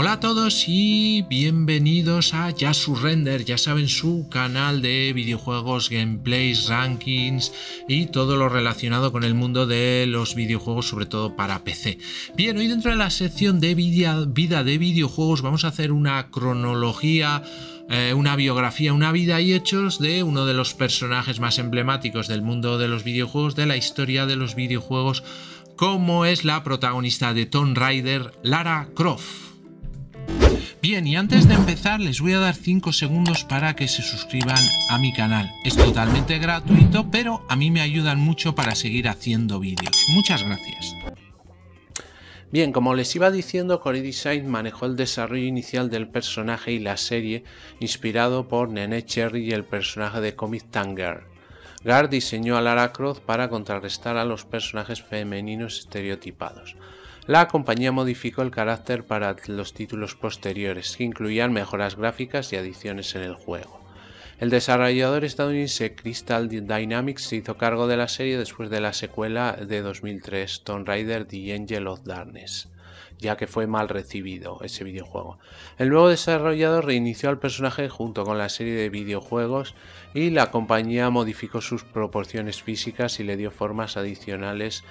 Hola a todos y bienvenidos a Yasu Render, ya saben su canal de videojuegos, gameplays, rankings y todo lo relacionado con el mundo de los videojuegos, sobre todo para PC. Bien, hoy dentro de la sección de vida, vida de videojuegos vamos a hacer una cronología eh, una biografía, una vida y hechos de uno de los personajes más emblemáticos del mundo de los videojuegos, de la historia de los videojuegos, como es la protagonista de Tomb Raider, Lara Croft. Bien, y antes de empezar les voy a dar 5 segundos para que se suscriban a mi canal. Es totalmente gratuito, pero a mí me ayudan mucho para seguir haciendo vídeos. Muchas gracias. Bien, como les iba diciendo, Cory Design manejó el desarrollo inicial del personaje y la serie, inspirado por Nene Cherry y el personaje de comic Tanger. Gar diseñó a Lara Croft para contrarrestar a los personajes femeninos estereotipados la compañía modificó el carácter para los títulos posteriores, que incluían mejoras gráficas y adiciones en el juego. El desarrollador estadounidense Crystal Dynamics se hizo cargo de la serie después de la secuela de 2003, Tomb Raider The Angel of Darkness, ya que fue mal recibido ese videojuego. El nuevo desarrollador reinició al personaje junto con la serie de videojuegos y la compañía modificó sus proporciones físicas y le dio formas adicionales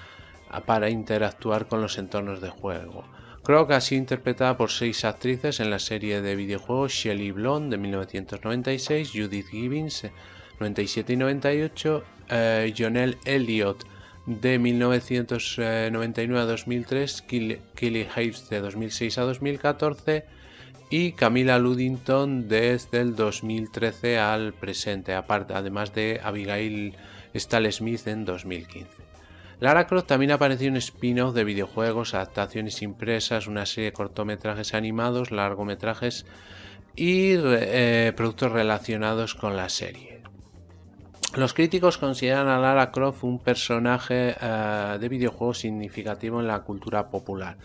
para interactuar con los entornos de juego. Croc ha sido interpretada por seis actrices en la serie de videojuegos Shelley Blonde de 1996, Judith Gibbons 97 y 98, eh, Elliott de 1999 a 2003, Kelly Hayes de 2006 a 2014 y Camila Ludington desde el 2013 al presente, aparte, además de Abigail Stall Smith en 2015. Lara Croft también apareció en spin-off de videojuegos, adaptaciones impresas, una serie de cortometrajes animados, largometrajes y eh, productos relacionados con la serie. Los críticos consideran a Lara Croft un personaje eh, de videojuego significativo en la cultura popular.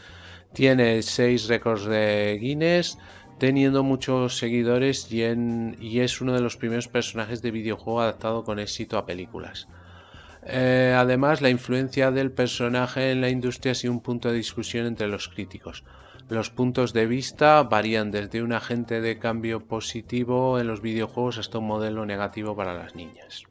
Tiene seis récords de Guinness, teniendo muchos seguidores y es uno de los primeros personajes de videojuego adaptado con éxito a películas. Eh, además, la influencia del personaje en la industria ha sido un punto de discusión entre los críticos. Los puntos de vista varían desde un agente de cambio positivo en los videojuegos hasta un modelo negativo para las niñas.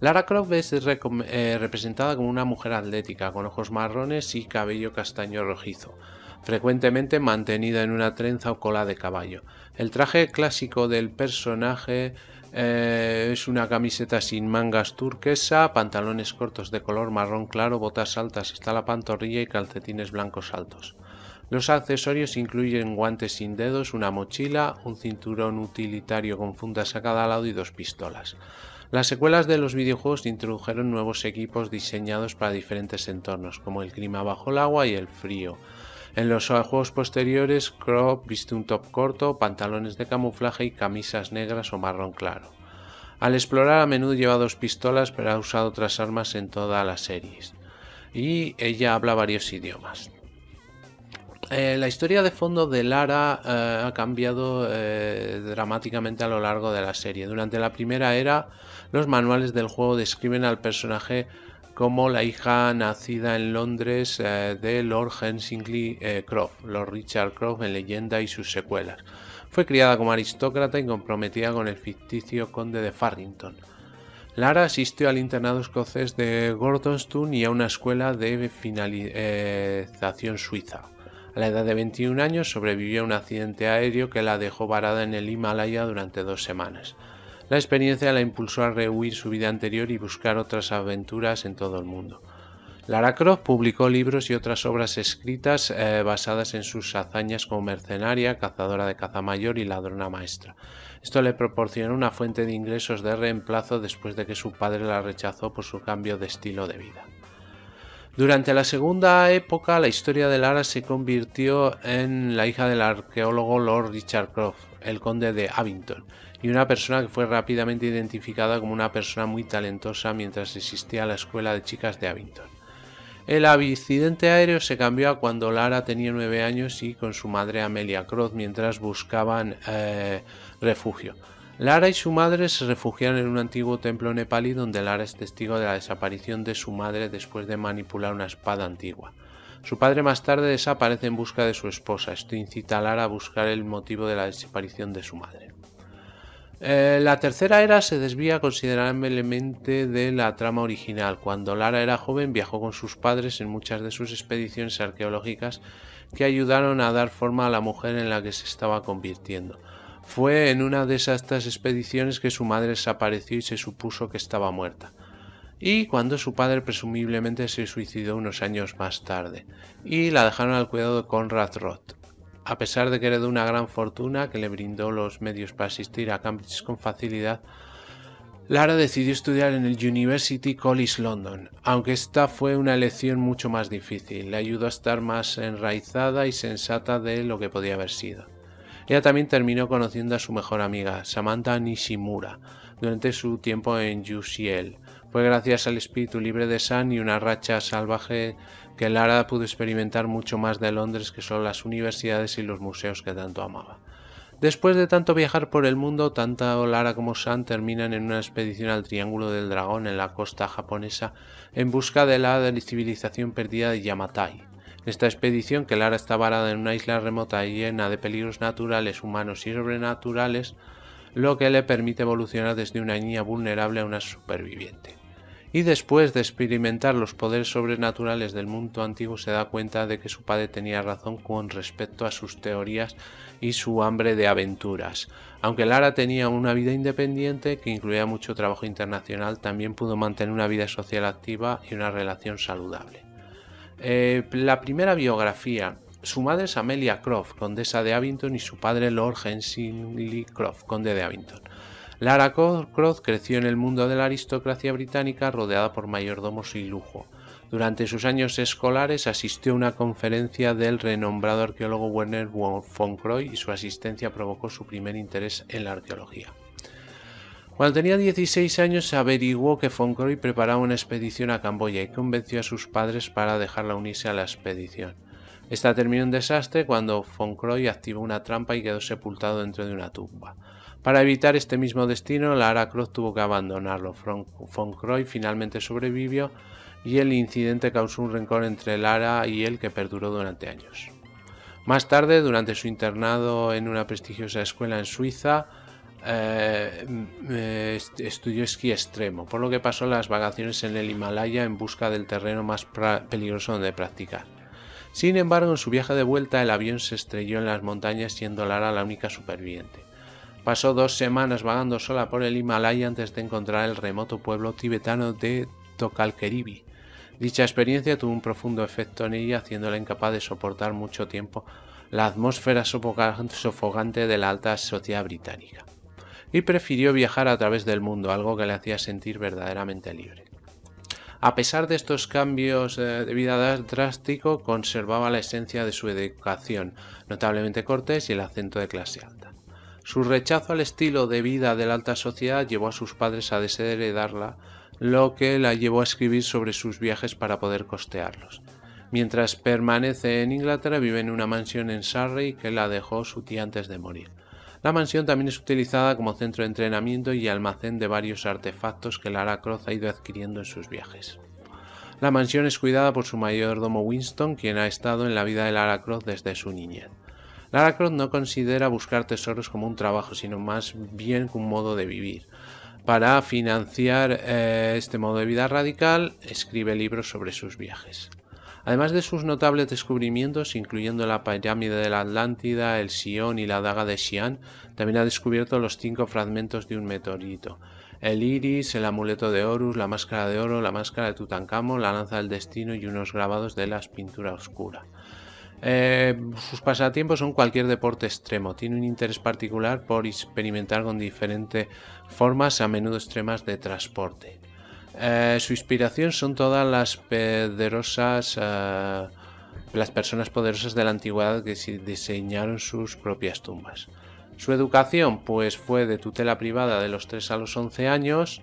Lara Croft es eh, representada como una mujer atlética, con ojos marrones y cabello castaño rojizo, frecuentemente mantenida en una trenza o cola de caballo. El traje clásico del personaje eh, es una camiseta sin mangas turquesa, pantalones cortos de color marrón claro, botas altas hasta la pantorrilla y calcetines blancos altos. Los accesorios incluyen guantes sin dedos, una mochila, un cinturón utilitario con fundas a cada lado y dos pistolas. Las secuelas de los videojuegos introdujeron nuevos equipos diseñados para diferentes entornos, como el clima bajo el agua y el frío, en los juegos posteriores, crop viste un top corto, pantalones de camuflaje y camisas negras o marrón claro. Al explorar a menudo lleva dos pistolas, pero ha usado otras armas en todas las series. Y ella habla varios idiomas. Eh, la historia de fondo de Lara eh, ha cambiado eh, dramáticamente a lo largo de la serie. Durante la primera era, los manuales del juego describen al personaje como la hija nacida en Londres eh, de Lord Hensingley eh, Croft, Lord Richard Croft en Leyenda y sus secuelas. Fue criada como aristócrata y comprometida con el ficticio conde de Farrington. Lara asistió al internado escocés de Gordonstoun y a una escuela de finalización suiza. A la edad de 21 años sobrevivió a un accidente aéreo que la dejó varada en el Himalaya durante dos semanas. La experiencia la impulsó a rehuir su vida anterior y buscar otras aventuras en todo el mundo. Lara Croft publicó libros y otras obras escritas eh, basadas en sus hazañas como mercenaria, cazadora de caza mayor y ladrona maestra. Esto le proporcionó una fuente de ingresos de reemplazo después de que su padre la rechazó por su cambio de estilo de vida. Durante la segunda época, la historia de Lara se convirtió en la hija del arqueólogo Lord Richard Croft, el conde de Abington, y una persona que fue rápidamente identificada como una persona muy talentosa mientras a la escuela de chicas de Abington. El accidente aéreo se cambió a cuando Lara tenía nueve años y con su madre Amelia Croft mientras buscaban eh, refugio. Lara y su madre se refugiaron en un antiguo templo nepalí donde Lara es testigo de la desaparición de su madre después de manipular una espada antigua. Su padre más tarde desaparece en busca de su esposa. Esto incita a Lara a buscar el motivo de la desaparición de su madre. Eh, la tercera era se desvía considerablemente de la trama original. Cuando Lara era joven viajó con sus padres en muchas de sus expediciones arqueológicas que ayudaron a dar forma a la mujer en la que se estaba convirtiendo. Fue en una de estas expediciones que su madre desapareció y se supuso que estaba muerta. Y cuando su padre presumiblemente se suicidó unos años más tarde. Y la dejaron al cuidado de Conrad Roth. A pesar de que heredó una gran fortuna que le brindó los medios para asistir a Cambridge con facilidad, Lara decidió estudiar en el University College London, aunque esta fue una elección mucho más difícil, le ayudó a estar más enraizada y sensata de lo que podía haber sido. Ella también terminó conociendo a su mejor amiga, Samantha Nishimura, durante su tiempo en UCL, fue gracias al espíritu libre de san y una racha salvaje que Lara pudo experimentar mucho más de Londres que solo las universidades y los museos que tanto amaba. Después de tanto viajar por el mundo, tanto Lara como San terminan en una expedición al Triángulo del Dragón en la costa japonesa en busca de la civilización perdida de Yamatai. esta expedición, que Lara está varada en una isla remota y llena de peligros naturales, humanos y sobrenaturales, lo que le permite evolucionar desde una niña vulnerable a una superviviente y después de experimentar los poderes sobrenaturales del mundo antiguo se da cuenta de que su padre tenía razón con respecto a sus teorías y su hambre de aventuras. Aunque Lara tenía una vida independiente que incluía mucho trabajo internacional, también pudo mantener una vida social activa y una relación saludable. Eh, la primera biografía. Su madre es Amelia Croft, condesa de Abington, y su padre Lord Hensley Croft, conde de Abington. Lara Croft creció en el mundo de la aristocracia británica rodeada por mayordomos y lujo. Durante sus años escolares asistió a una conferencia del renombrado arqueólogo Werner von Croy y su asistencia provocó su primer interés en la arqueología. Cuando tenía 16 años se averiguó que von Croy preparaba una expedición a Camboya y convenció a sus padres para dejarla unirse a la expedición. Esta terminó en desastre cuando von Croy activó una trampa y quedó sepultado dentro de una tumba. Para evitar este mismo destino, Lara Croft tuvo que abandonarlo. Von Croy finalmente sobrevivió y el incidente causó un rencor entre Lara y él que perduró durante años. Más tarde, durante su internado en una prestigiosa escuela en Suiza, eh, estudió esquí extremo, por lo que pasó las vacaciones en el Himalaya en busca del terreno más peligroso donde practicar. Sin embargo, en su viaje de vuelta, el avión se estrelló en las montañas, siendo Lara la única superviviente. Pasó dos semanas vagando sola por el Himalaya antes de encontrar el remoto pueblo tibetano de Tokalkeribi. Dicha experiencia tuvo un profundo efecto en ella, haciéndola incapaz de soportar mucho tiempo la atmósfera sofocante de la alta sociedad británica, y prefirió viajar a través del mundo, algo que le hacía sentir verdaderamente libre. A pesar de estos cambios eh, de vida drástico, conservaba la esencia de su educación, notablemente cortés y el acento de clase alta. Su rechazo al estilo de vida de la alta sociedad llevó a sus padres a desheredarla, lo que la llevó a escribir sobre sus viajes para poder costearlos. Mientras permanece en Inglaterra, vive en una mansión en Surrey que la dejó su tía antes de morir. La mansión también es utilizada como centro de entrenamiento y almacén de varios artefactos que Lara Croft ha ido adquiriendo en sus viajes. La mansión es cuidada por su mayordomo Winston, quien ha estado en la vida de Lara Croft desde su niñez. Lara no considera buscar tesoros como un trabajo, sino más bien como un modo de vivir. Para financiar eh, este modo de vida radical, escribe libros sobre sus viajes. Además de sus notables descubrimientos, incluyendo la pirámide de la Atlántida, el Sion y la daga de Xi'an, también ha descubierto los cinco fragmentos de un meteorito, el iris, el amuleto de Horus, la máscara de oro, la máscara de Tutankamón, la lanza del destino y unos grabados de las pinturas oscuras. Eh, sus pasatiempos son cualquier deporte extremo. Tiene un interés particular por experimentar con diferentes formas, a menudo extremas, de transporte. Eh, su inspiración son todas las poderosas, eh, las personas poderosas de la antigüedad que diseñaron sus propias tumbas. Su educación, pues, fue de tutela privada de los 3 a los 11 años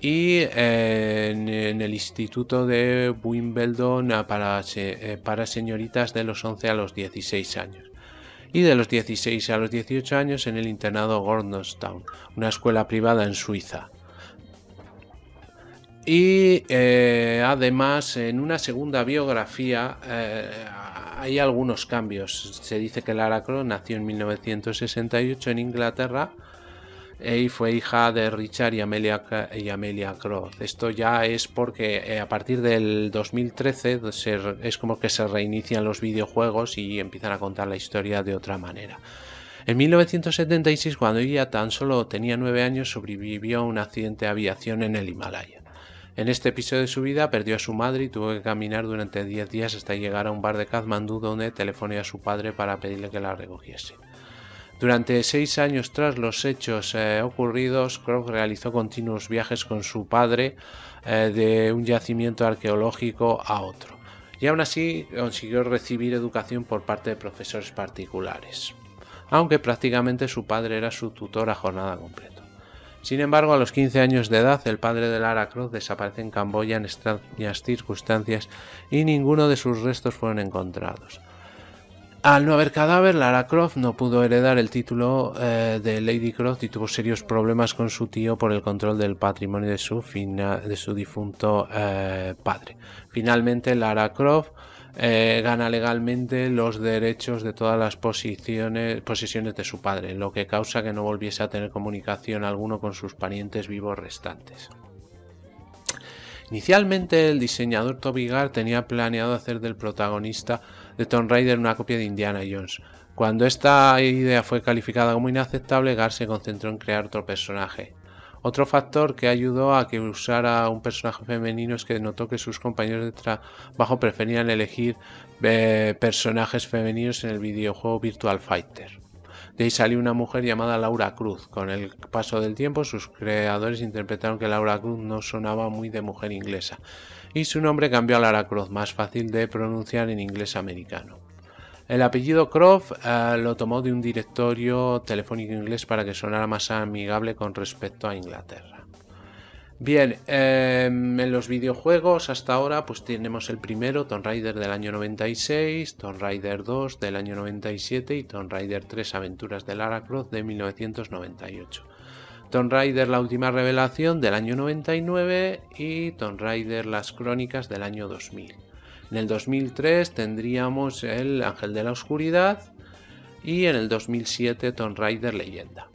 y eh, en, el Instituto de Wimbledon ah, para, eh, para señoritas de los 11 a los 16 años y de los 16 a los 18 años en el internado Gordonstown, una escuela privada en Suiza. Y eh, además, en una segunda biografía hay algunos cambios. Se dice que Lara Croft nació en 1968 en Inglaterra Ey fue hija de Richard y Amelia, y Amelia Croft. Esto ya es porque eh, a partir del 2013 es como que se reinician los videojuegos y empiezan a contar la historia de otra manera. En 1976, cuando ella tan solo tenía nueve años, sobrevivió a un accidente de aviación en el Himalaya. En este episodio de su vida perdió a su madre y tuvo que caminar durante 10 días hasta llegar a un bar de Kathmandú donde telefonó a su padre para pedirle que la recogiese. Durante seis años tras los hechos eh, ocurridos, Kroc realizó continuos viajes con su padre eh, de un yacimiento arqueológico a otro, y aún así consiguió recibir educación por parte de profesores particulares, aunque prácticamente su padre era su tutor a jornada completa. Sin embargo, a los 15 años de edad, el padre de Lara Croft desaparece en Camboya en extrañas circunstancias y ninguno de sus restos fueron encontrados. Al no haber cadáver, Lara Croft no pudo heredar el título eh, de Lady Croft y tuvo serios problemas con su tío por el control del patrimonio de su, de su difunto eh, padre. Finalmente, Lara Croft eh, gana legalmente los derechos de todas las posiciones, posesiones de su padre, lo que causa que no volviese a tener comunicación alguno con sus parientes vivos restantes. Inicialmente, el diseñador Toby Gard tenía planeado hacer del protagonista de Tomb Raider una copia de Indiana Jones. Cuando esta idea fue calificada como inaceptable, Gar se concentró en crear otro personaje. Otro factor que ayudó a que usara un personaje femenino es que notó que sus compañeros de trabajo preferían elegir eh, personajes femeninos en el videojuego Virtual Fighter. De ahí salió una mujer llamada Laura Cruz. Con el paso del tiempo, sus creadores interpretaron que Laura Cruz no sonaba muy de mujer inglesa y su nombre cambió a Lara Croft, más fácil de pronunciar en inglés americano. El apellido Croft eh, lo tomó de un directorio telefónico inglés para que sonara más amigable con respecto a Inglaterra. Bien, em, en los videojuegos hasta ahora pues tenemos el primero, Tomb Raider del año 96, Tomb Raider 2 del año 97 y Tomb Raider 3 Aventuras de Lara Croft de 1998. Tomb Raider La Última Revelación del año 99 y Tomb Raider Las Crónicas del año 2000. En el 2003 tendríamos El Ángel de la Oscuridad y en el 2007 Tomb Raider Leyenda.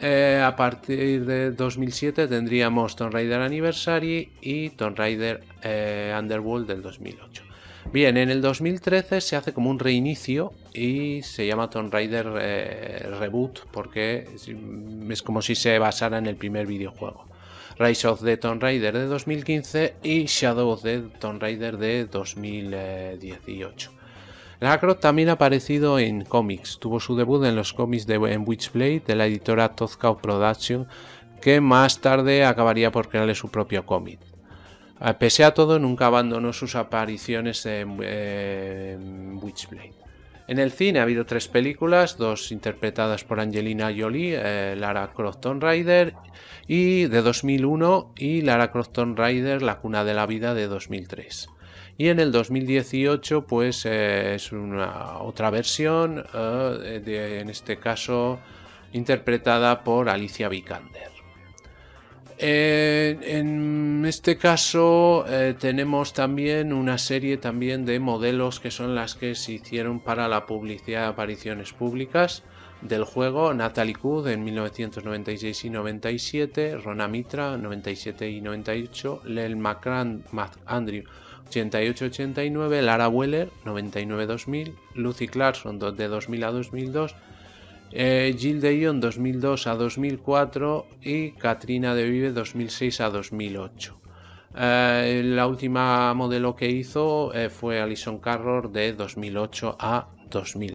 Eh, a partir de 2007 tendríamos Tomb Raider Anniversary y Tomb Raider eh, Underworld del 2008. Bien, en el 2013 se hace como un reinicio y se llama Tomb Raider eh, Reboot porque mm, es como si se basara en el primer videojuego. Rise of the Tomb Raider de 2015 y Shadow of the Tomb Raider de 2018. Lacro también ha aparecido en cómics. Tuvo su debut en los cómics de en Witchblade de la editora Tozka Production, que más tarde acabaría por crearle su propio cómic. Ah, pese a todo, nunca abandonó sus apariciones en, eh, Witchblade. En el cine ha habido tres películas, dos interpretadas por Angelina Jolie, eh, Lara Crofton Rider y de 2001 y Lara Crofton Rider, La cuna de la vida de 2003. Y en el 2018 pues eh, es una otra versión, en este caso interpretada por Alicia Vikander. Eh, en este caso eh, tenemos también una serie también de modelos que son las que se hicieron para la publicidad de apariciones públicas del juego. Natalie Kud en 1996 y 97, Rona Mitra 97 y 98, Lel Macrand McAndrew 88-89, Lara Weller 99-2000, Lucy Clarkson de 2000 a 2002, eh, de ion 2002 a 2004 y Katrina de Vive 2006 a 2008. Eh, la última modelo que hizo eh, fue Alison Carror de 2008 a 2000.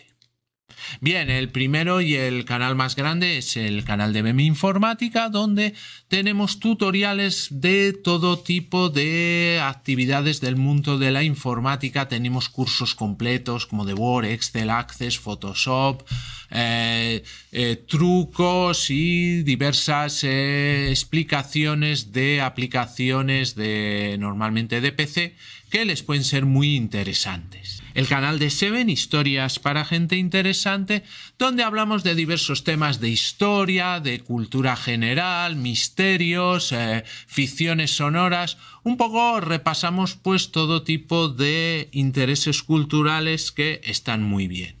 Bien, el primero y el canal más grande es el canal de Meme Informática, donde tenemos tutoriales de todo tipo de actividades del mundo de la informática. Tenemos cursos completos como de Word, Excel, Access, Photoshop, eh, eh, trucos y diversas eh, explicaciones de aplicaciones de normalmente de PC que les pueden ser muy interesantes. El canal de Seven, Historias para Gente Interesante, donde hablamos de diversos temas de historia, de cultura general, misterios, ficciones sonoras. Un poco repasamos pues todo tipo de intereses culturales que están muy bien.